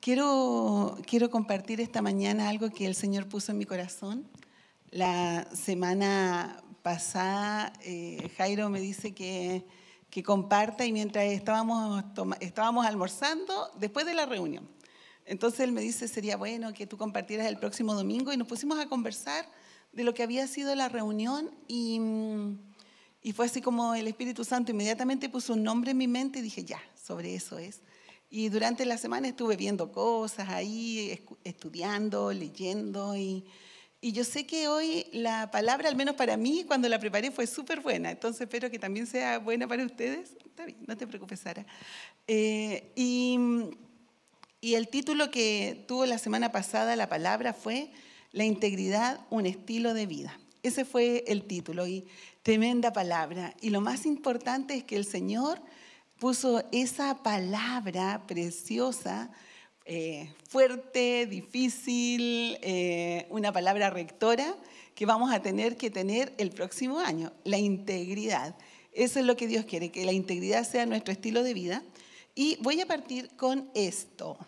Quiero, quiero compartir esta mañana algo que el Señor puso en mi corazón. La semana pasada eh, Jairo me dice que, que comparta y mientras estábamos, estábamos almorzando, después de la reunión, entonces él me dice, sería bueno que tú compartieras el próximo domingo y nos pusimos a conversar de lo que había sido la reunión y, y fue así como el Espíritu Santo inmediatamente puso un nombre en mi mente y dije, ya, sobre eso es. Y durante la semana estuve viendo cosas ahí, estudiando, leyendo y, y yo sé que hoy la palabra, al menos para mí, cuando la preparé fue súper buena, entonces espero que también sea buena para ustedes. Está bien, no te preocupes, Sara. Eh, y, y el título que tuvo la semana pasada la palabra fue La integridad, un estilo de vida. Ese fue el título y tremenda palabra. Y lo más importante es que el Señor puso esa palabra preciosa, eh, fuerte, difícil, eh, una palabra rectora que vamos a tener que tener el próximo año, la integridad. Eso es lo que Dios quiere, que la integridad sea nuestro estilo de vida. Y voy a partir con esto.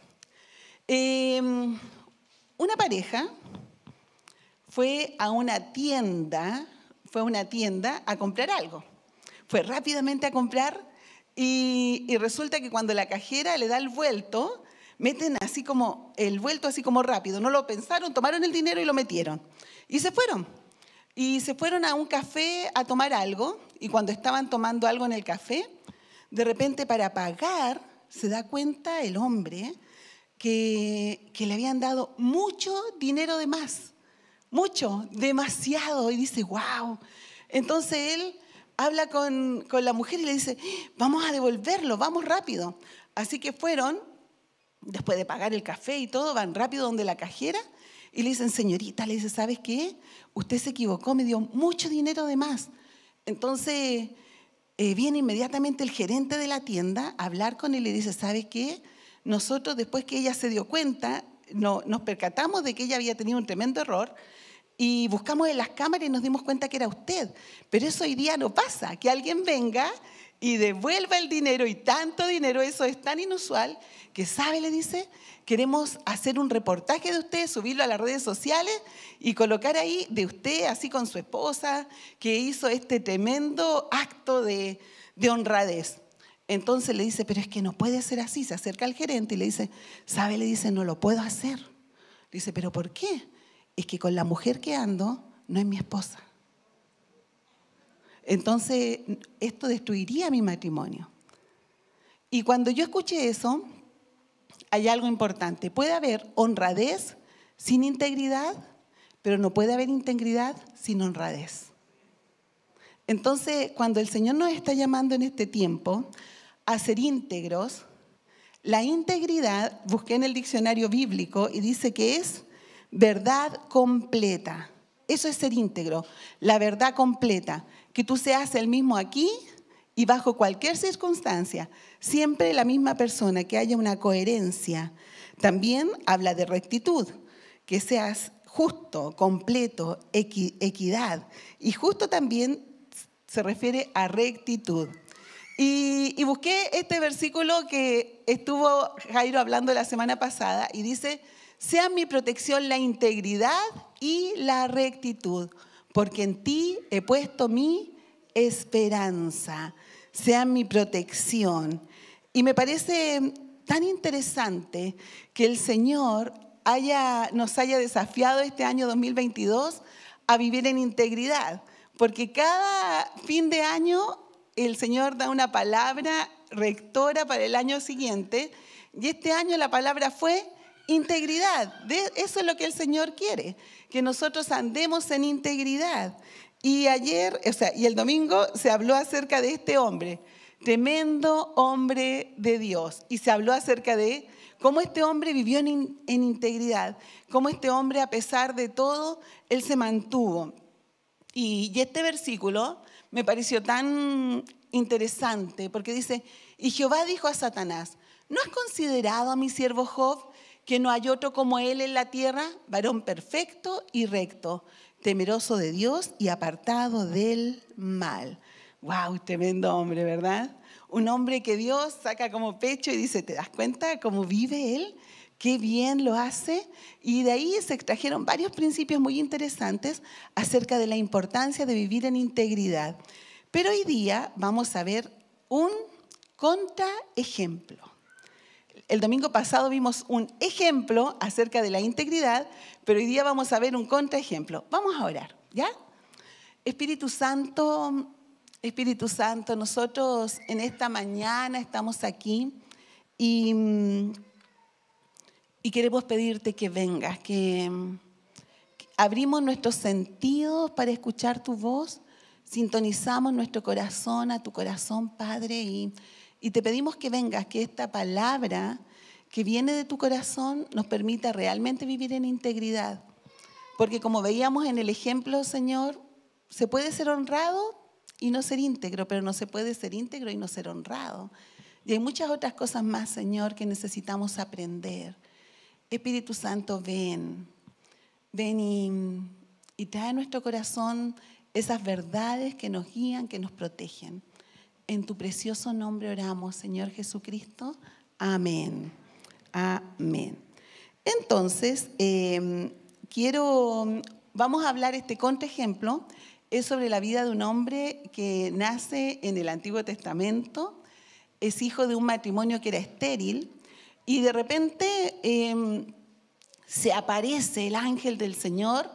Em, una pareja fue a una tienda, fue a una tienda a comprar algo. Fue rápidamente a comprar y, resulta que cuando la cajera le da el vuelto, meten así como el vuelto así como rápido. No lo pensaron, tomaron el dinero y lo metieron. Y se fueron. Y se fueron a un café a tomar algo. Y cuando estaban tomando algo en el café, de repente para pagar, se da cuenta el hombre que, que le habían dado mucho dinero de más. Mucho, demasiado. Y dice, wow. Entonces él habla con, la mujer y le dice, vamos a devolverlo, vamos rápido. Así que fueron, después de pagar el café y todo, van rápido donde la cajera y le dicen, señorita, le dice, ¿sabes qué? Usted se equivocó, me dio mucho dinero de más. Entonces eh, viene inmediatamente el gerente de la tienda a hablar con él y le dice, ¿sabes qué? Nosotros después que ella se dio cuenta, no, nos percatamos de que ella había tenido un tremendo error y buscamos en las cámaras y nos dimos cuenta que era usted. Pero eso hoy día no pasa, que alguien venga y devuelva el dinero y tanto dinero, eso es tan inusual que sabe, le dice, queremos hacer un reportaje de usted, subirlo a las redes sociales y colocar ahí de usted, así con su esposa, que hizo este tremendo acto de, honradez. Entonces le dice, pero es que no puede ser así. Se acerca al gerente y le dice, ¿sabe? Le dice, no lo puedo hacer. dice, ¿pero por qué? es que con la mujer que ando no es mi esposa. Entonces, esto destruiría mi matrimonio. Y cuando yo escuché eso, hay algo importante. Puede haber honradez sin integridad, pero no puede haber integridad sin honradez. Entonces, cuando el Señor nos está llamando en este tiempo a ser íntegros, la integridad, busqué en el diccionario bíblico y dice que es verdad completa. Eso es ser íntegro, la verdad completa, que tú seas el mismo aquí y bajo cualquier circunstancia, siempre la misma persona, que haya una coherencia. También habla de rectitud, que seas justo, completo, equidad. Y justo también se refiere a rectitud. y busqué este versículo que estuvo Jairo hablando la semana pasada y dice, sea mi protección la integridad y la rectitud, porque en ti he puesto mi esperanza. Sea mi protección. Y me parece tan interesante que el Señor haya, nos haya desafiado este año 2022 a vivir en integridad, porque cada fin de año el Señor da una palabra rectora para el año siguiente, y este año la palabra fue Integridad, eso es lo que el Señor quiere, que nosotros andemos en integridad. Y ayer, o sea, y el domingo se habló acerca de este hombre, tremendo hombre de Dios, y se habló acerca de cómo este hombre vivió en, integridad, cómo este hombre a pesar de todo, él se mantuvo. y este versículo me pareció tan interesante porque dice, y Jehová dijo a Satanás, ¿no has considerado a mi siervo Job? que no hay otro como Él en la tierra, varón perfecto y recto, temeroso de Dios y apartado del mal. ¡Wow! Tremendo hombre, ¿verdad? Un hombre que Dios saca como pecho y dice, ¿te das cuenta cómo vive Él? Qué bien lo hace. Y de ahí se extrajeron varios principios muy interesantes acerca de la importancia de vivir en integridad. Pero hoy día vamos a ver un contraejemplo. El domingo pasado vimos un ejemplo acerca de la integridad, pero hoy día vamos a ver un contraejemplo. Vamos a orar, ¿ya? Espíritu Santo, Espíritu Santo, nosotros en esta mañana estamos aquí y, y queremos pedirte que vengas, que, que abrimos nuestros sentidos para escuchar tu voz, sintonizamos nuestro corazón a tu corazón, Padre, y y te pedimos que vengas, que esta palabra que viene de tu corazón nos permita realmente vivir en integridad. Porque como veíamos en el ejemplo, Señor, se puede ser honrado y no ser íntegro, pero no se puede ser íntegro y no ser honrado. Y hay muchas otras cosas más, Señor, que necesitamos aprender. Espíritu Santo, ven, ven y, y trae a nuestro corazón esas verdades que nos guían, que nos protegen. En tu precioso nombre oramos, Señor Jesucristo. Amén. Amén. Entonces, em, quiero, vamos a hablar este contraejemplo, es sobre la vida de un hombre que nace en el Antiguo Testamento, es hijo de un matrimonio que era estéril y de repente em, se aparece el ángel del Señor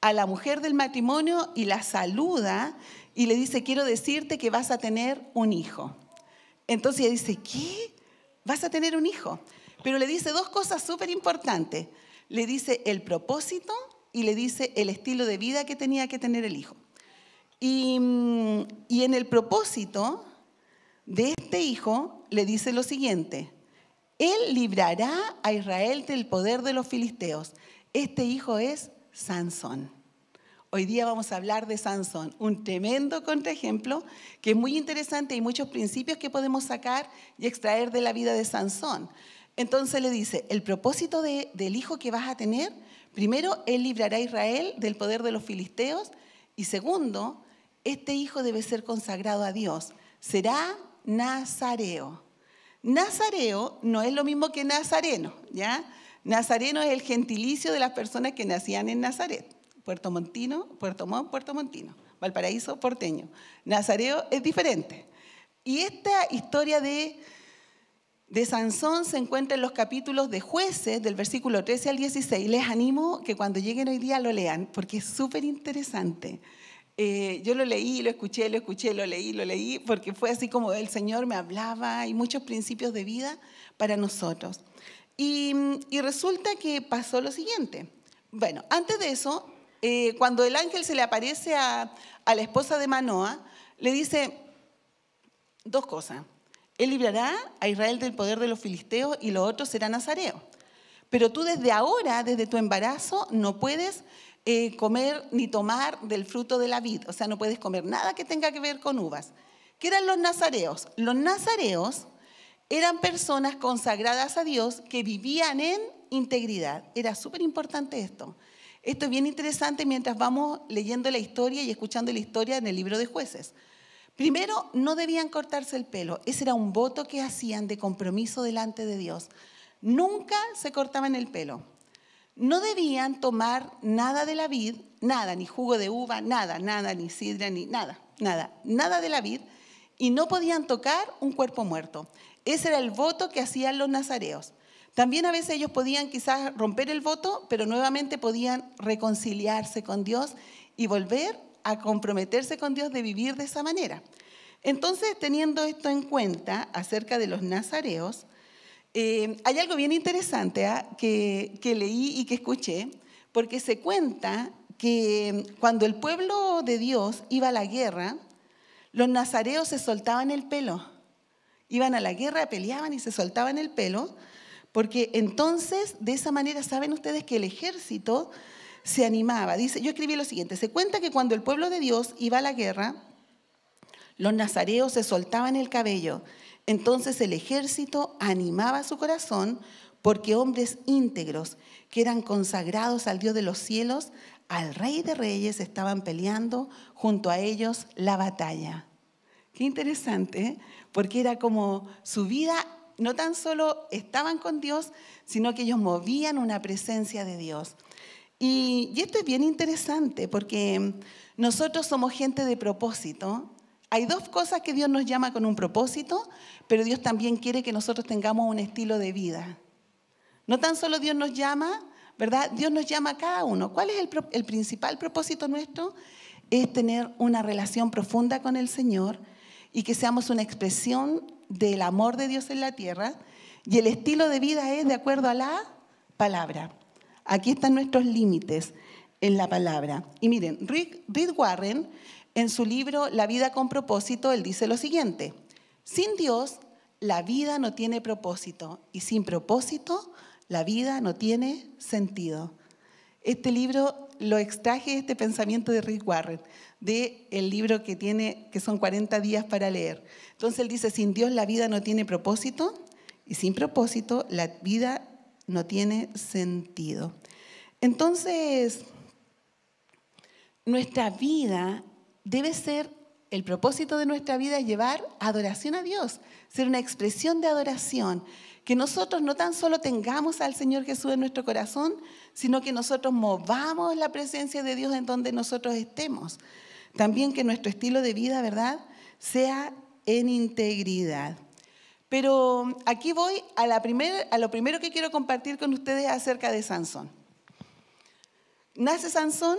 a la mujer del matrimonio y la saluda y le dice, quiero decirte que vas a tener un hijo. Entonces ella dice, ¿qué? ¿Vas a tener un hijo? Pero le dice dos cosas súper importantes. Le dice el propósito y le dice el estilo de vida que tenía que tener el hijo. Mm, y, en el propósito de este hijo le dice lo siguiente, él librará a Israel del poder de los filisteos. Este hijo es Sansón. Hoy día vamos a hablar de Sansón, un tremendo contraejemplo que es muy interesante y muchos principios que podemos sacar y extraer de la vida de Sansón. Entonces le dice, el propósito del hijo que vas a tener, primero, él librará a Israel del poder de los filisteos y segundo, este hijo debe ser consagrado a Dios. Será nazareo. Nazareo no es lo mismo que nazareno, ¿ya? Nazareno es el gentilicio de las personas que nacían en Nazaret. Puerto Montino, Puerto Montt, Puerto Montino, Valparaíso, porteño. Nazareo es diferente. Y esta historia de, de Sansón se encuentra en los capítulos de jueces, del versículo 13 al 16. Les animo que cuando lleguen hoy día lo lean, porque es súper interesante. Eh, yo lo leí, lo escuché, lo escuché, lo leí, lo leí, porque fue así como el Señor me hablaba y muchos principios de vida para nosotros. Y, y resulta que pasó lo siguiente. Bueno, antes de eso, eh, cuando el ángel se le aparece a, la esposa de Manoa, le dice dos cosas. Él librará a Israel del poder de los filisteos y los otros será Nazareo. Pero tú desde ahora, desde tu embarazo, no puedes eh, comer ni tomar del fruto de la vid. O sea, no puedes comer nada que tenga que ver con uvas. ¿Qué eran los nazareos? Los nazareos eran personas consagradas a Dios que vivían en integridad. Era súper importante esto. Esto es bien interesante mientras vamos leyendo la historia y escuchando la historia en el libro de jueces. Primero, no debían cortarse el pelo. Ese era un voto que hacían de compromiso delante de Dios. Nunca se cortaban el pelo. No debían tomar nada de la vid, nada, ni jugo de uva, nada, nada, ni sidra, ni nada, nada, nada de la vid. Y no podían tocar un cuerpo muerto. Ese era el voto que hacían los nazareos. También a veces ellos podían quizás romper el voto, pero nuevamente podían reconciliarse con Dios y volver a comprometerse con Dios de vivir de esa manera. Entonces, teniendo esto en cuenta acerca de los nazareos, eh, hay algo bien interesante ¿ah? que leí y que escuché, porque se cuenta que cuando el pueblo de Dios iba a la guerra, los nazareos se soltaban el pelo. Iban a la guerra, peleaban y se soltaban el pelo porque entonces, de esa manera, saben ustedes que el ejército se animaba. Dice, yo escribí lo siguiente, se cuenta que cuando el pueblo de Dios iba a la guerra, los nazareos se soltaban el cabello. Entonces el ejército animaba su corazón porque hombres íntegros que eran consagrados al Dios de los cielos, al Rey de Reyes, estaban peleando junto a ellos la batalla. Qué interesante, ¿eh? porque era como su vida no tan solo estaban con Dios, sino que ellos movían una presencia de Dios. Y, esto es bien interesante porque nosotros somos gente de propósito. Hay dos cosas que Dios nos llama con un propósito, pero Dios también quiere que nosotros tengamos un estilo de vida. No tan solo Dios nos llama, ¿verdad? Dios nos llama a cada uno. ¿Cuál es el, el principal propósito nuestro? Es tener una relación profunda con el Señor y que seamos una expresión del amor de Dios en la tierra y el estilo de vida es de acuerdo a la palabra. Aquí están nuestros límites en la palabra. Y miren, Rick, Warren, en su libro La vida con propósito, él dice lo siguiente, sin Dios la vida no tiene propósito y sin propósito la vida no tiene sentido. Este libro lo extraje este pensamiento de Rick Warren de el libro que tiene, que son 40 días para leer. Entonces él dice, sin Dios la vida no tiene propósito y sin propósito la vida no tiene sentido. Entonces, nuestra vida debe ser, el propósito de nuestra vida es llevar adoración a Dios, ser una expresión de adoración. Que nosotros no tan solo tengamos al Señor Jesús en nuestro corazón, sino que nosotros movamos la presencia de Dios en donde nosotros estemos. También que nuestro estilo de vida, ¿verdad?, sea en integridad. Pero aquí voy a, lo primero que quiero compartir con ustedes acerca de Sansón. Nace Sansón,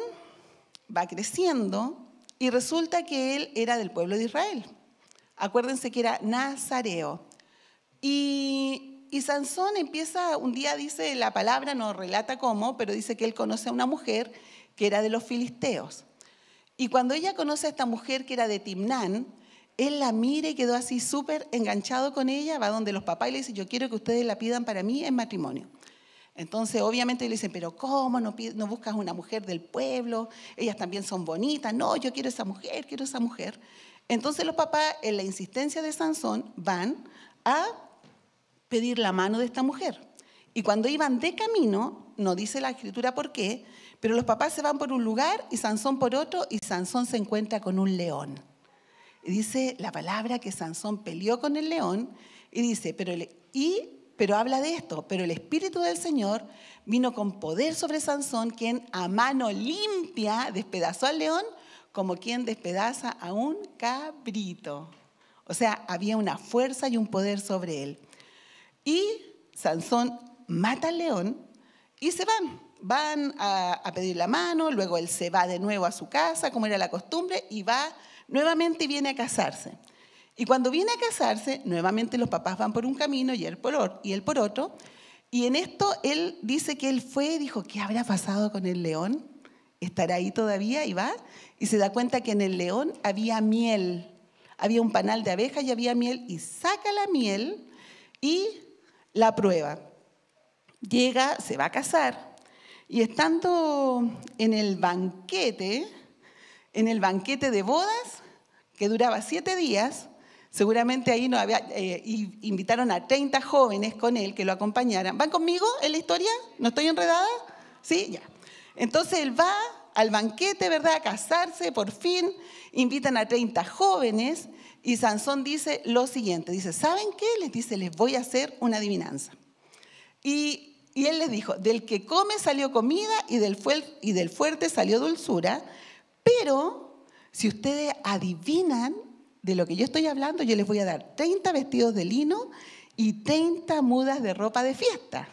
va creciendo y resulta que él era del pueblo de Israel. Acuérdense que era nazareo. Y, y Sansón empieza, un día dice la palabra, no relata cómo, pero dice que él conoce a una mujer que era de los filisteos. Y cuando ella conoce a esta mujer que era de Timnán, él la mira y quedó así súper enganchado con ella, va donde los papás y le dice, yo quiero que ustedes la pidan para mí en matrimonio. Entonces, obviamente le dicen, pero ¿cómo no, no buscas una mujer del pueblo? Ellas también son bonitas. No, yo quiero esa mujer, quiero esa mujer. Entonces los papás, en la insistencia de Sansón, van a pedir la mano de esta mujer. Y cuando iban de camino, no dice la escritura por qué, pero los papás se van por un lugar y Sansón por otro y Sansón se encuentra con un león. Y dice la palabra que Sansón peleó con el león y dice, pero, y, pero habla de esto, pero el Espíritu del Señor vino con poder sobre Sansón, quien a mano limpia despedazó al león como quien despedaza a un cabrito. O sea, había una fuerza y un poder sobre él. Y Sansón mata al león y se van. Van a, pedir la mano, luego él se va de nuevo a su casa, como era la costumbre, y va nuevamente y viene a casarse. Y cuando viene a casarse, nuevamente los papás van por un camino y él por, y él por otro. Y en esto él dice que él fue y dijo, ¿qué habrá pasado con el león? ¿Estará ahí todavía? Y va y se da cuenta que en el león había miel. Había un panal de abejas y había miel y saca la miel y la prueba llega, se va a casar y estando en el banquete, en el banquete de bodas, que duraba siete días, seguramente ahí no había, eh, invitaron a 30 jóvenes con él que lo acompañaran. ¿Van conmigo en la historia? ¿No estoy enredada? Sí, ya. Entonces él va al banquete, ¿verdad? A casarse, por fin, invitan a 30 jóvenes y Sansón dice lo siguiente, dice, ¿saben qué? Les dice, les voy a hacer una adivinanza. Y, él les dijo, del que come salió comida y del, y del fuerte salió dulzura, pero si ustedes adivinan de lo que yo estoy hablando, yo les voy a dar 30 vestidos de lino y 30 mudas de ropa de fiesta.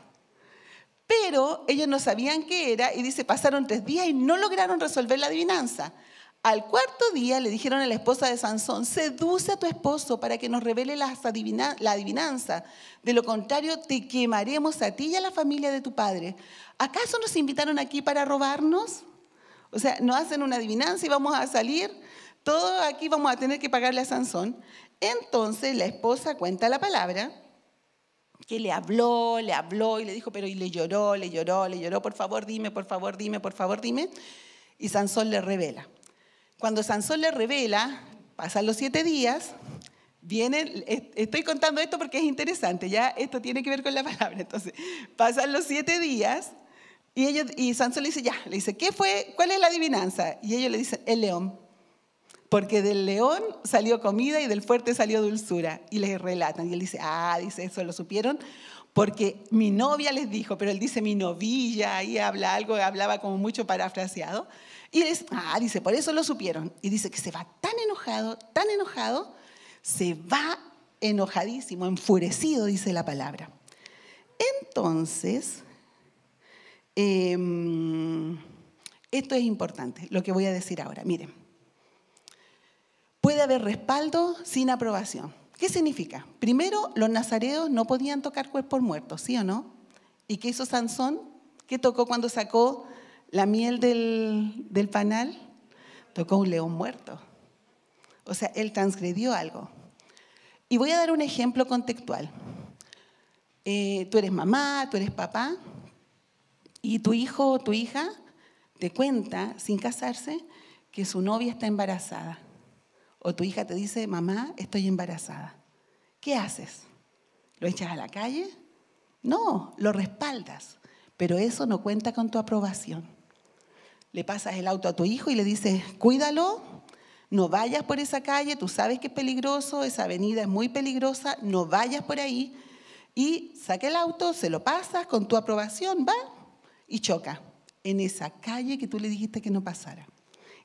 Pero ellos no sabían qué era y dice, pasaron tres días y no lograron resolver la adivinanza. Al cuarto día le dijeron a la esposa de Sansón, seduce a tu esposo para que nos revele la adivinanza. De lo contrario, te quemaremos a ti y a la familia de tu padre. ¿Acaso nos invitaron aquí para robarnos? O sea, nos hacen una adivinanza y vamos a salir. Todo aquí vamos a tener que pagarle a Sansón. Entonces la esposa cuenta la palabra que le habló, le habló y le dijo, pero y le lloró, le lloró, le lloró, por favor dime, por favor dime, por favor dime. Y Sansón le revela. Cuando Sansón le revela, pasan los siete días, viene, estoy contando esto porque es interesante, ya esto tiene que ver con la palabra, entonces, pasan los siete días y, ellos, y Sansón le dice, ya, le dice, ¿qué fue? ¿Cuál es la adivinanza? Y ellos le dicen, el león. Porque del león salió comida y del fuerte salió dulzura. Y les relatan. Y él dice, ah, dice, eso lo supieron porque mi novia les dijo, pero él dice mi novilla, ahí habla algo, hablaba como mucho parafraseado. Y dice, ah, dice, por eso lo supieron. Y dice que se va tan enojado, tan enojado, se va enojadísimo, enfurecido, dice la palabra. Entonces, em, esto es importante, lo que voy a decir ahora. Miren, puede haber respaldo sin aprobación. ¿Qué significa? Primero, los nazareos no podían tocar cuerpos muertos, ¿sí o no? ¿Y qué hizo Sansón? ¿Qué tocó cuando sacó la miel del, panal tocó un león muerto. O sea, él transgredió algo. Y voy a dar un ejemplo contextual. Eh, tú eres mamá, tú eres papá, y tu hijo o tu hija te cuenta, sin casarse, que su novia está embarazada. O tu hija te dice, mamá, estoy embarazada. ¿Qué haces? ¿Lo echas a la calle? No, lo respaldas, pero eso no cuenta con tu aprobación le pasas el auto a tu hijo y le dices, cuídalo, no vayas por esa calle, tú sabes que es peligroso, esa avenida es muy peligrosa, no vayas por ahí. Y saca el auto, se lo pasas, con tu aprobación va y choca en esa calle que tú le dijiste que no pasara.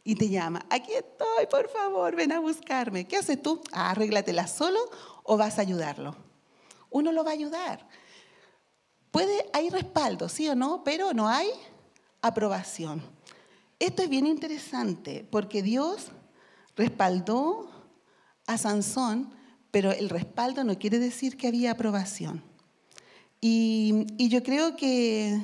Y te llama, aquí estoy, por favor, ven a buscarme. ¿Qué haces tú? arréglatela solo o vas a ayudarlo. Uno lo va a ayudar. Puede, hay respaldo, sí o no, pero no hay aprobación. Esto es bien interesante porque Dios respaldó a Sansón, pero el respaldo no quiere decir que había aprobación. Y, yo creo que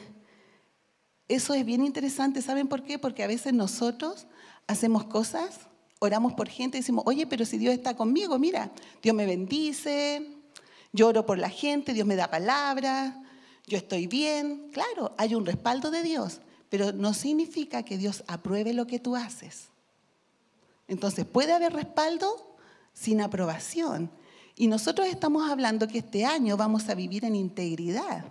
eso es bien interesante. ¿Saben por qué? Porque a veces nosotros hacemos cosas, oramos por gente y decimos, oye, pero si Dios está conmigo, mira, Dios me bendice, yo oro por la gente, Dios me da palabras, yo estoy bien. Claro, hay un respaldo de Dios, pero no significa que Dios apruebe lo que tú haces. Entonces, puede haber respaldo sin aprobación. Y nosotros estamos hablando que este año vamos a vivir en integridad.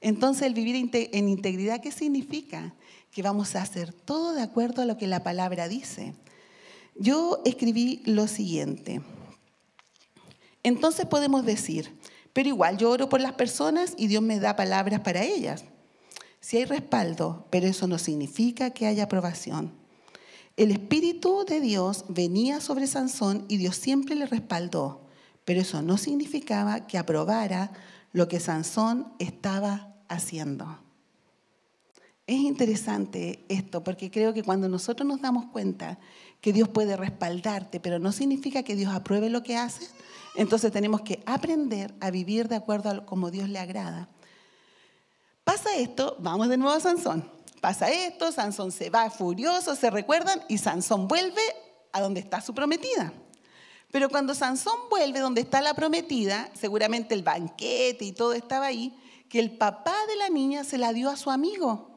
Entonces, el vivir en integridad, ¿qué significa? Que vamos a hacer todo de acuerdo a lo que la palabra dice. Yo escribí lo siguiente. Entonces podemos decir, pero igual yo oro por las personas y Dios me da palabras para ellas. Si hay respaldo, pero eso no significa que haya aprobación. El Espíritu de Dios venía sobre Sansón y Dios siempre le respaldó, pero eso no significaba que aprobara lo que Sansón estaba haciendo. Es interesante esto porque creo que cuando nosotros nos damos cuenta que Dios puede respaldarte, pero no significa que Dios apruebe lo que haces, entonces tenemos que aprender a vivir de acuerdo a como Dios le agrada. Pasa esto, vamos de nuevo a Sansón. Pasa esto, Sansón se va furioso, se recuerdan, y Sansón vuelve a donde está su prometida. Pero cuando Sansón vuelve donde está la prometida, seguramente el banquete y todo estaba ahí, que el papá de la niña se la dio a su amigo.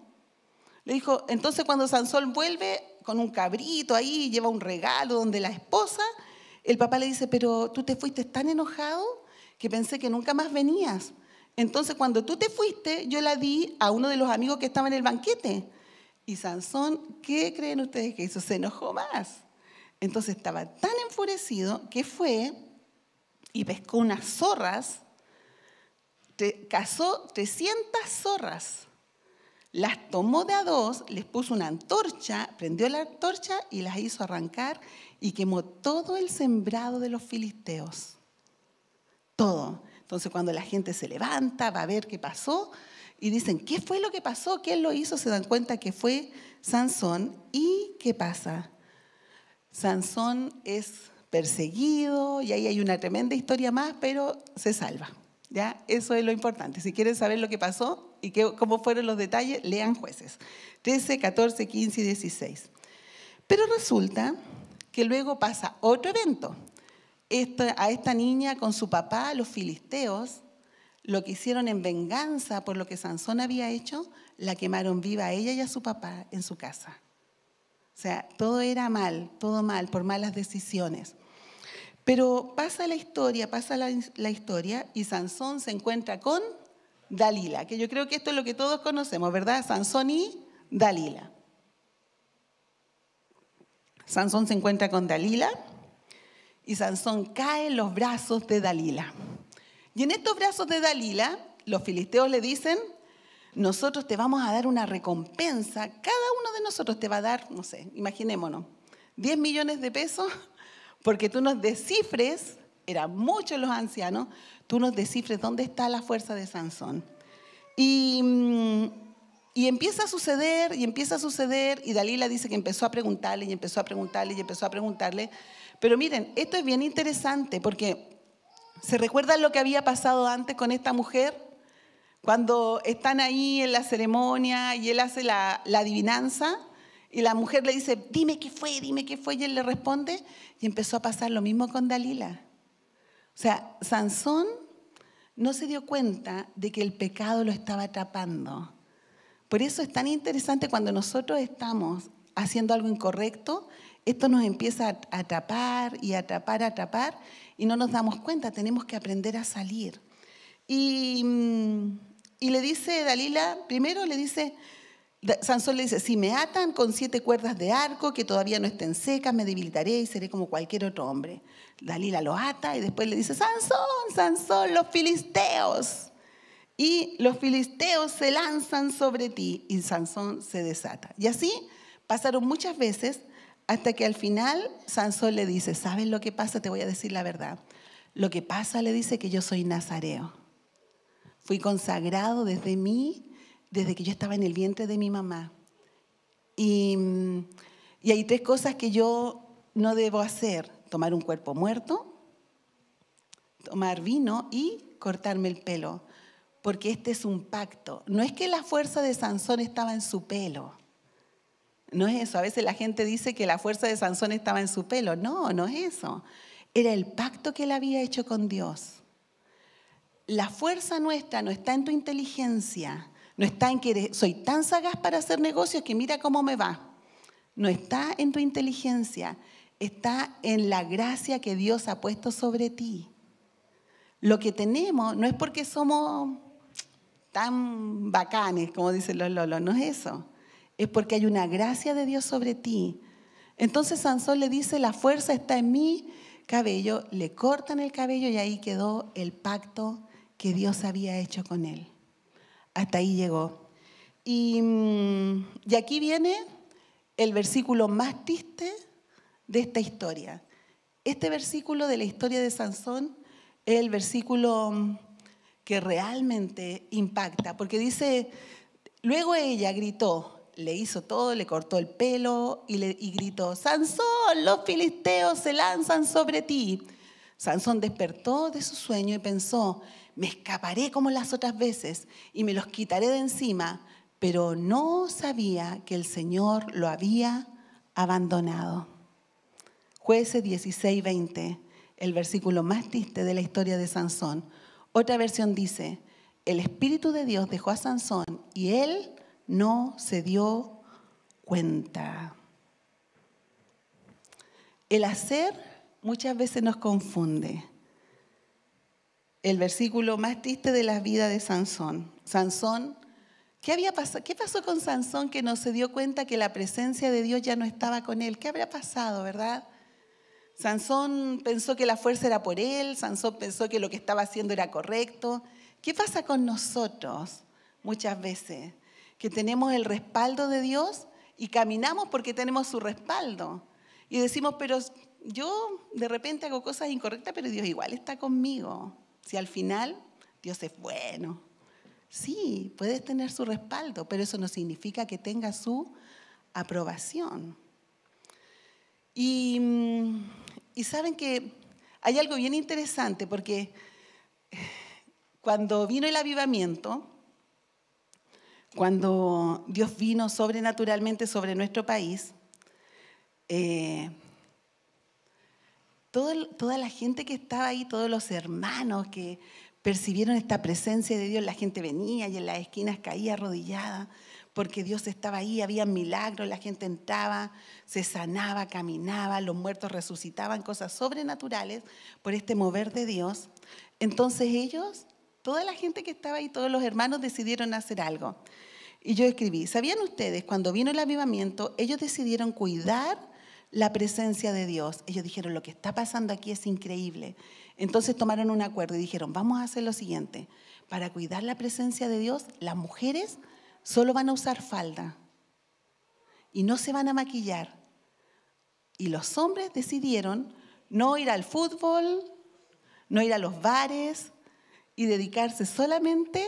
Le dijo, entonces cuando Sansón vuelve con un cabrito ahí, lleva un regalo donde la esposa, el papá le dice, pero tú te fuiste tan enojado que pensé que nunca más venías. Entonces cuando tú te fuiste, yo la di a uno de los amigos que estaba en el banquete. Y Sansón, ¿qué creen ustedes que hizo? Se enojó más. Entonces estaba tan enfurecido que fue y pescó unas zorras, cazó 300 zorras, las tomó de a dos, les puso una antorcha, prendió la antorcha y las hizo arrancar y quemó todo el sembrado de los filisteos. Todo. Entonces cuando la gente se levanta, va a ver qué pasó y dicen, ¿qué fue lo que pasó? ¿Quién lo hizo? Se dan cuenta que fue Sansón. ¿Y qué pasa? Sansón es perseguido y ahí hay una tremenda historia más, pero se salva. ¿ya? Eso es lo importante. Si quieren saber lo que pasó y qué, cómo fueron los detalles, lean jueces. 13, 14, 15 y 16. Pero resulta que luego pasa otro evento a esta niña con su papá, los filisteos, lo que hicieron en venganza por lo que Sansón había hecho, la quemaron viva a ella y a su papá en su casa. O sea, todo era mal, todo mal, por malas decisiones. Pero pasa la historia, pasa la, la historia y Sansón se encuentra con Dalila, que yo creo que esto es lo que todos conocemos, ¿verdad? Sansón y Dalila. Sansón se encuentra con Dalila y Sansón cae en los brazos de Dalila. Y en estos brazos de Dalila, los filisteos le dicen, nosotros te vamos a dar una recompensa, cada uno de nosotros te va a dar, no sé, imaginémonos, 10 millones de pesos, porque tú nos descifres, eran muchos los ancianos, tú nos descifres dónde está la fuerza de Sansón. Y, mm, y empieza a suceder, y empieza a suceder, y Dalila dice que empezó a preguntarle, y empezó a preguntarle, y empezó a preguntarle, pero miren, esto es bien interesante porque ¿se recuerdan lo que había pasado antes con esta mujer? Cuando están ahí en la ceremonia y él hace la, la adivinanza y la mujer le dice, dime qué fue, dime qué fue, y él le responde y empezó a pasar lo mismo con Dalila. O sea, Sansón no se dio cuenta de que el pecado lo estaba atrapando. Por eso es tan interesante cuando nosotros estamos haciendo algo incorrecto, esto nos empieza a atrapar y a atrapar, a atrapar, y no nos damos cuenta, tenemos que aprender a salir. Y, mm, y le dice Dalila, primero le dice, Sansón le dice, si me atan con siete cuerdas de arco que todavía no estén secas, me debilitaré y seré como cualquier otro hombre. Dalila lo ata y después le dice, Sansón, Sansón, los filisteos. Y los filisteos se lanzan sobre ti y Sansón se desata. Y así pasaron muchas veces hasta que al final Sansón le dice, ¿sabes lo que pasa? Te voy a decir la verdad. Lo que pasa, le dice, que yo soy nazareo. Fui consagrado desde mí, desde que yo estaba en el vientre de mi mamá. Y, mm, y hay tres cosas que yo no debo hacer. Tomar un cuerpo muerto, tomar vino y cortarme el pelo. Porque este es un pacto. No es que la fuerza de Sansón estaba en su pelo. No es eso. A veces la gente dice que la fuerza de Sansón estaba en su pelo. No, no es eso. Era el pacto que él había hecho con Dios. La fuerza nuestra no está en tu inteligencia, no está en que soy tan sagaz para hacer negocios que mira cómo me va. No está en tu inteligencia, está en la gracia que Dios ha puesto sobre ti. Lo que tenemos no es porque somos tan bacanes, como dicen los lolos, no es eso es porque hay una gracia de Dios sobre ti. Entonces Sansón le dice, la fuerza está en mi cabello, le cortan el cabello y ahí quedó el pacto que Dios había hecho con él. Hasta ahí llegó. Y, mm, aquí viene el versículo más triste de esta historia. Este versículo de la historia de Sansón es el versículo mm, que realmente impacta, porque dice, luego ella gritó, le hizo todo, le cortó el pelo y, le, gritó, Sansón, los filisteos se lanzan sobre ti. Sansón despertó de su sueño y pensó, me escaparé como las otras veces y me los quitaré de encima, pero no sabía que el Señor lo había abandonado. Jueces 16, 20, el versículo más triste de la historia de Sansón. Otra versión dice, el Espíritu de Dios dejó a Sansón y él no se dio cuenta. El hacer muchas veces nos confunde. El versículo más triste de la vida de Sansón. Sansón, ¿qué, ¿qué pasó con Sansón que no se dio cuenta que la presencia de Dios ya no estaba con él? ¿Qué habrá pasado, verdad? Sansón pensó que la fuerza era por él, Sansón pensó que lo que estaba haciendo era correcto. ¿Qué pasa con nosotros muchas veces? que tenemos el respaldo de Dios y caminamos porque tenemos su respaldo. Y decimos, pero yo de repente hago cosas incorrectas, pero Dios igual está conmigo. Si al final Dios es bueno. Sí, puedes tener su respaldo, pero eso no significa que tenga su aprobación. Y, y saben que hay algo bien interesante, porque cuando vino el avivamiento, cuando Dios vino sobrenaturalmente sobre nuestro país, eh, toda la gente que estaba ahí, todos los hermanos que percibieron esta presencia de Dios, la gente venía y en las esquinas caía arrodillada, porque Dios estaba ahí, había milagros, la gente entraba, se sanaba, caminaba, los muertos resucitaban, cosas sobrenaturales por este mover de Dios. Entonces ellos toda la gente que estaba ahí, todos los hermanos decidieron hacer algo. Y yo escribí, ¿sabían ustedes, cuando vino el avivamiento, ellos decidieron cuidar la presencia de Dios? Ellos dijeron, lo que está pasando aquí es increíble. Entonces tomaron un acuerdo y dijeron, vamos a hacer lo siguiente, para cuidar la presencia de Dios, las mujeres solo van a usar falda y no se van a maquillar. Y los hombres decidieron no ir al fútbol, no ir a los bares, y dedicarse solamente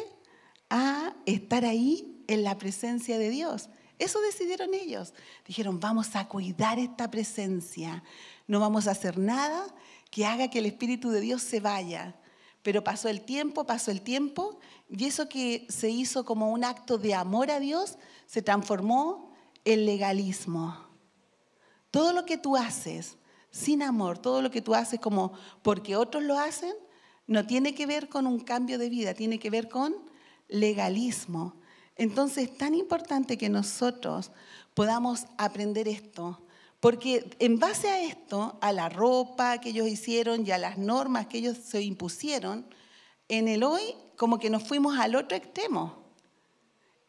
a estar ahí en la presencia de Dios. Eso decidieron ellos. Dijeron, vamos a cuidar esta presencia, no vamos a hacer nada que haga que el Espíritu de Dios se vaya. Pero pasó el tiempo, pasó el tiempo, y eso que se hizo como un acto de amor a Dios se transformó en legalismo. Todo lo que tú haces sin amor, todo lo que tú haces como porque otros lo hacen, no tiene que ver con un cambio de vida, tiene que ver con legalismo. Entonces es tan importante que nosotros podamos aprender esto, porque en base a esto, a la ropa que ellos hicieron y a las normas que ellos se impusieron, en el hoy como que nos fuimos al otro extremo.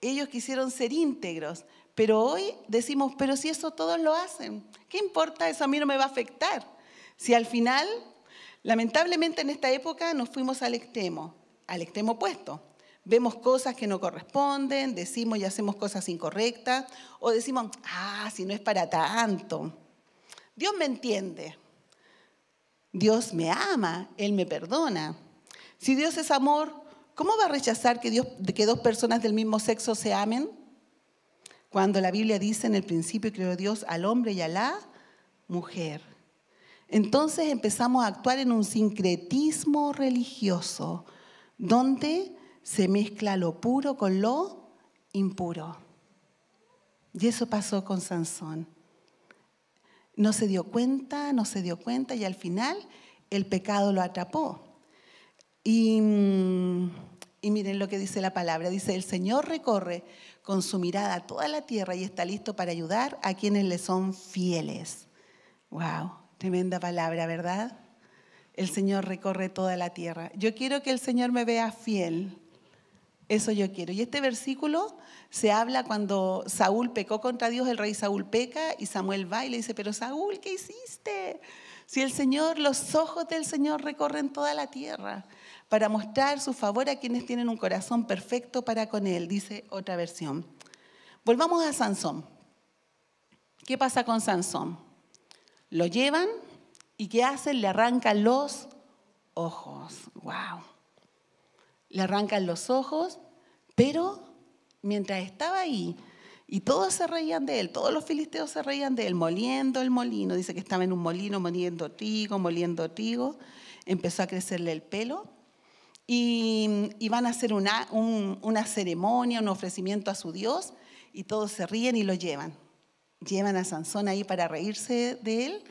Ellos quisieron ser íntegros, pero hoy decimos, pero si eso todos lo hacen, ¿qué importa? Eso a mí no me va a afectar. Si al final Lamentablemente en esta época nos fuimos al extremo, al extremo opuesto. Vemos cosas que no corresponden, decimos y hacemos cosas incorrectas, o decimos, ah, si no es para tanto. Dios me entiende, Dios me ama, Él me perdona. Si Dios es amor, ¿cómo va a rechazar que, que dos personas del mismo sexo se amen? Cuando la Biblia dice en el principio creó Dios al hombre y a la mujer. Entonces empezamos a actuar en un sincretismo religioso, donde se mezcla lo puro con lo impuro. Y eso pasó con Sansón. No se dio cuenta, no se dio cuenta y al final el pecado lo atrapó. Y, mm, miren lo que dice la palabra. Dice, el Señor recorre con su mirada toda la tierra y está listo para ayudar a quienes le son fieles. ¡Wow! Tremenda palabra, ¿verdad? El Señor recorre toda la tierra. Yo quiero que el Señor me vea fiel. Eso yo quiero. Y este versículo se habla cuando Saúl pecó contra Dios, el rey Saúl peca y Samuel va y le dice, pero Saúl, ¿qué hiciste? Si el Señor, los ojos del Señor recorren toda la tierra para mostrar su favor a quienes tienen un corazón perfecto para con Él, dice otra versión. Volvamos a Sansón. ¿Qué pasa con Sansón? Lo llevan y ¿qué hacen? Le arrancan los ojos. ¡Wow! Le arrancan los ojos, pero mientras estaba ahí, y todos se reían de él, todos los filisteos se reían de él, moliendo el molino. Dice que estaba en un molino moliendo trigo, moliendo trigo. Empezó a crecerle el pelo. Y van a hacer una, una ceremonia, un ofrecimiento a su Dios. Y todos se ríen y lo llevan llevan a Sansón ahí para reírse de él,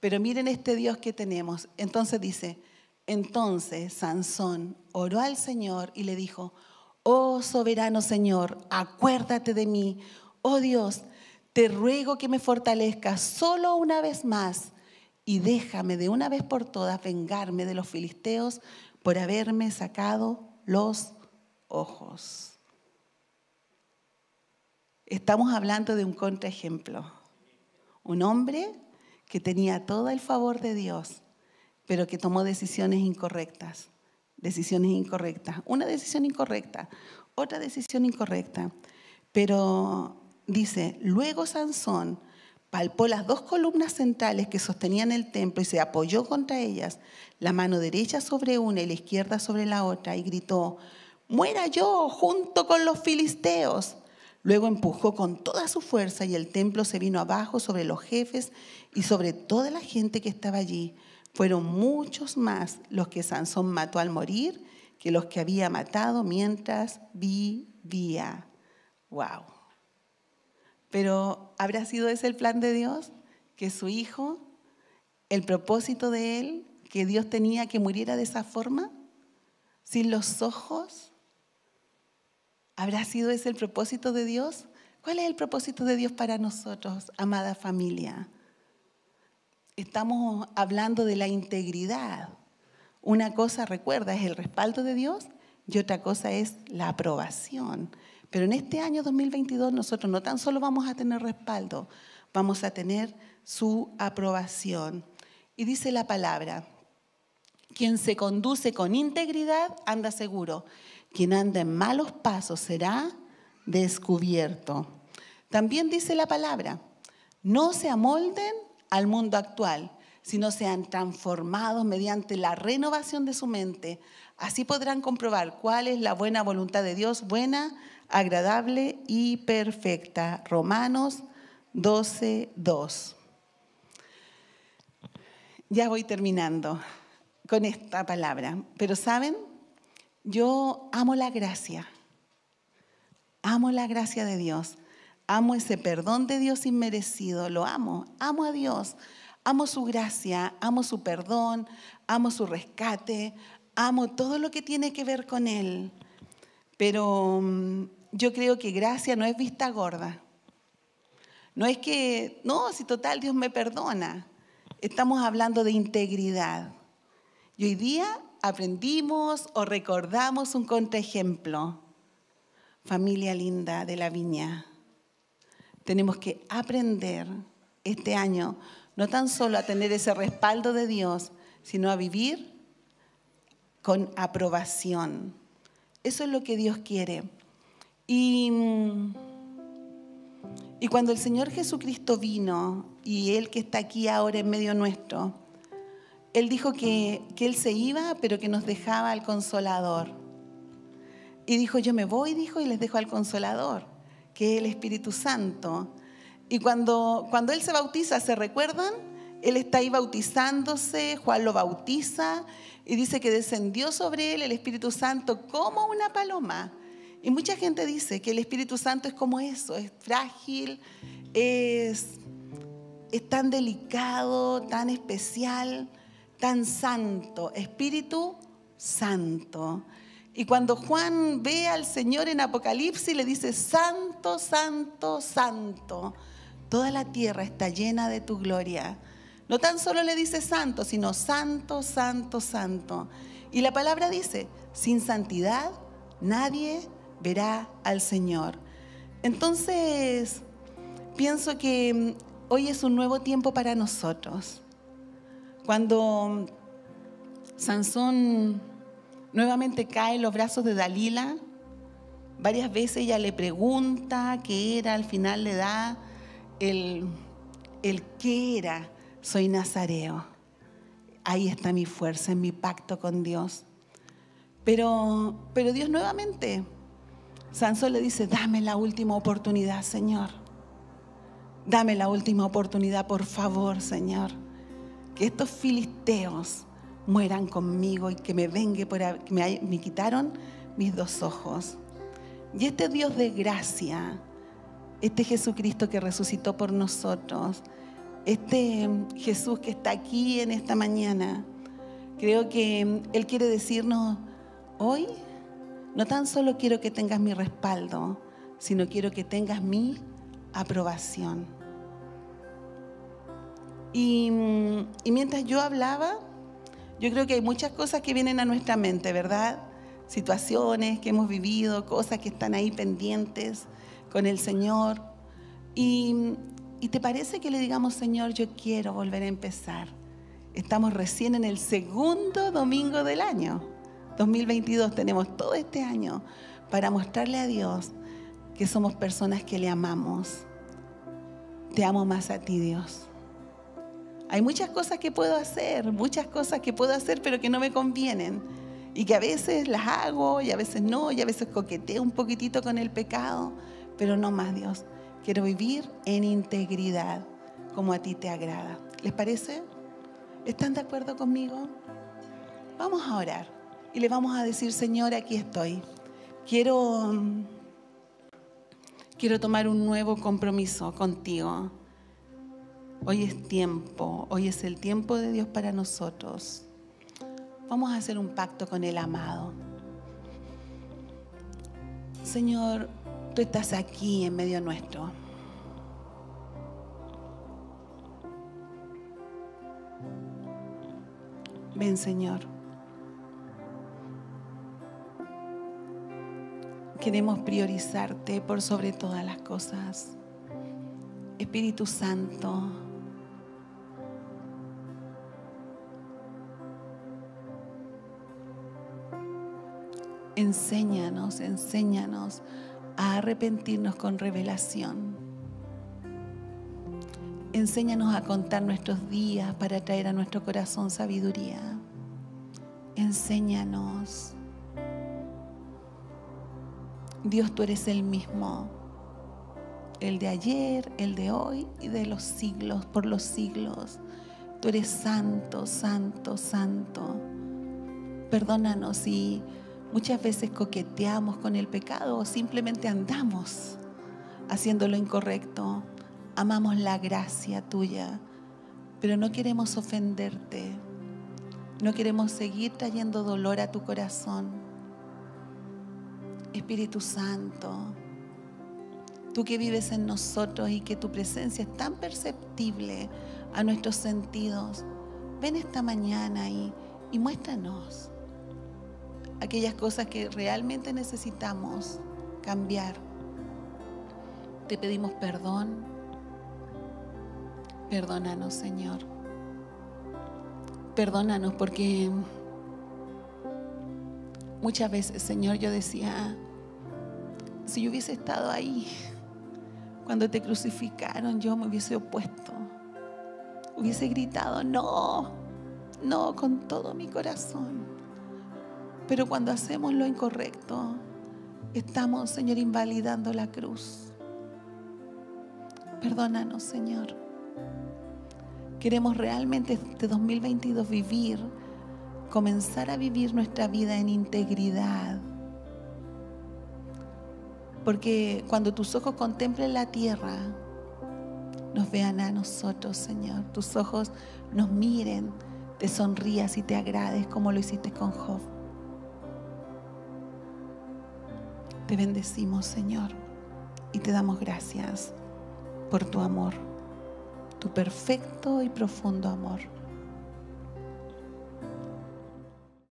pero miren este Dios que tenemos. Entonces dice, entonces Sansón oró al Señor y le dijo, oh soberano Señor, acuérdate de mí, oh Dios, te ruego que me fortalezcas solo una vez más y déjame de una vez por todas vengarme de los filisteos por haberme sacado los ojos. Estamos hablando de un contraejemplo. Un hombre que tenía todo el favor de Dios, pero que tomó decisiones incorrectas. Decisiones incorrectas. Una decisión incorrecta, otra decisión incorrecta. Pero dice, luego Sansón palpó las dos columnas centrales que sostenían el templo y se apoyó contra ellas, la mano derecha sobre una y la izquierda sobre la otra, y gritó, muera yo junto con los filisteos. Luego empujó con toda su fuerza y el templo se vino abajo sobre los jefes y sobre toda la gente que estaba allí. Fueron muchos más los que Sansón mató al morir que los que había matado mientras vivía. ¡Wow! Pero ¿habrá sido ese el plan de Dios? Que su hijo, el propósito de él, que Dios tenía que muriera de esa forma, sin los ojos, ¿Habrá sido ese el propósito de Dios? ¿Cuál es el propósito de Dios para nosotros, amada familia? Estamos hablando de la integridad. Una cosa, recuerda, es el respaldo de Dios y otra cosa es la aprobación. Pero en este año 2022 nosotros no tan solo vamos a tener respaldo, vamos a tener su aprobación. Y dice la palabra, quien se conduce con integridad anda seguro quien anda en malos pasos será descubierto. También dice la palabra, no se amolden al mundo actual, sino sean transformados mediante la renovación de su mente. Así podrán comprobar cuál es la buena voluntad de Dios, buena, agradable y perfecta. Romanos 12, 2. Ya voy terminando con esta palabra, pero ¿saben? Yo amo la gracia. Amo la gracia de Dios. Amo ese perdón de Dios inmerecido. Lo amo. Amo a Dios. Amo su gracia. Amo su perdón. Amo su rescate. Amo todo lo que tiene que ver con Él. Pero mm, yo creo que gracia no es vista gorda. No es que, no, si total Dios me perdona. Estamos hablando de integridad. Y hoy día aprendimos o recordamos un contraejemplo. Familia linda de la viña, tenemos que aprender este año no tan solo a tener ese respaldo de Dios, sino a vivir con aprobación. Eso es lo que Dios quiere. Y, y cuando el Señor Jesucristo vino y Él que está aquí ahora en medio nuestro, él dijo que, Él se iba, pero que nos dejaba al consolador. Y dijo, yo me voy, dijo, y les dejo al consolador, que es el Espíritu Santo. Y cuando, cuando Él se bautiza, ¿se recuerdan? Él está ahí bautizándose, Juan lo bautiza y dice que descendió sobre él el Espíritu Santo como una paloma. Y mucha gente dice que el Espíritu Santo es como eso, es frágil, es tan delicado, tan especial tan santo, Espíritu Santo. Y cuando Juan ve al Señor en Apocalipsis, le dice, Santo, Santo, Santo, toda la tierra está llena de tu gloria. No tan solo le dice santo, sino santo, santo, santo. Y la palabra dice, sin santidad nadie verá al Señor. Entonces, pienso que mm, hoy es un nuevo tiempo para nosotros. Cuando Sansón nuevamente cae en los brazos de Dalila, varias veces ella le pregunta qué era, al final le da el, el qué era, soy nazareo. Ahí está mi fuerza, en mi pacto con Dios. Pero, pero Dios nuevamente, Sansón le dice, dame la última oportunidad, Señor. Dame la última oportunidad, por favor, Señor que estos filisteos mueran conmigo y que me vengue por que me, me quitaron mis dos ojos. Y este Dios de gracia, este Jesucristo que resucitó por nosotros, este Jesús que está aquí en esta mañana, creo que Él quiere decirnos hoy, no tan solo quiero que tengas mi respaldo, sino quiero que tengas mi aprobación. Y, mientras yo hablaba, yo creo que hay muchas cosas que vienen a nuestra mente, ¿verdad? Situaciones que hemos vivido, cosas que están ahí pendientes con el Señor. y te parece que le digamos, Señor, yo quiero volver a empezar. Estamos recién en el segundo domingo del año. 2022 tenemos todo este año para mostrarle a Dios que somos personas que le amamos. Te amo más a ti, Dios. Hay muchas cosas que puedo hacer, muchas cosas que puedo hacer, pero que no me convienen. Y que a veces las hago y a veces no, y a veces coqueteo un poquitito con el pecado, pero no más Dios. Quiero vivir en integridad, como a ti te agrada. ¿Les parece? ¿Están de acuerdo conmigo? Vamos a orar y le vamos a decir, Señor, aquí estoy. Quiero, quiero tomar un nuevo compromiso contigo Hoy es tiempo, hoy es el tiempo de Dios para nosotros. Vamos a hacer un pacto con el amado. Señor, tú estás aquí en medio nuestro. Ven, Señor. Queremos priorizarte por sobre todas las cosas. Espíritu Santo. Enséñanos, enséñanos a arrepentirnos con revelación. Enséñanos a contar nuestros días para traer a nuestro corazón sabiduría. Enséñanos. Dios, tú eres el mismo, el de ayer, el de hoy y de los siglos, por los siglos. Tú eres santo, santo, santo. Perdónanos y Muchas veces coqueteamos con el pecado o simplemente andamos haciendo lo incorrecto. Amamos la gracia tuya, pero no queremos ofenderte. No queremos seguir trayendo dolor a tu corazón. Espíritu Santo, tú que vives en nosotros y que tu presencia es tan perceptible a nuestros sentidos, ven esta mañana y, muéstranos aquellas cosas que realmente necesitamos cambiar. Te pedimos perdón. Perdónanos, Señor. Perdónanos porque muchas veces, Señor, yo decía, si yo hubiese estado ahí cuando te crucificaron, yo me hubiese opuesto. Hubiese gritado, no, no, con todo mi corazón. Pero cuando hacemos lo incorrecto, estamos, Señor, invalidando la cruz. Perdónanos, Señor. Queremos realmente este 2022 vivir, comenzar a vivir nuestra vida en integridad. Porque cuando tus ojos contemplen la tierra, nos vean a nosotros, Señor. Tus ojos nos miren, te sonrías y te agrades como lo hiciste con Job. Te bendecimos, Señor, y te damos gracias por tu amor, tu perfecto y profundo amor.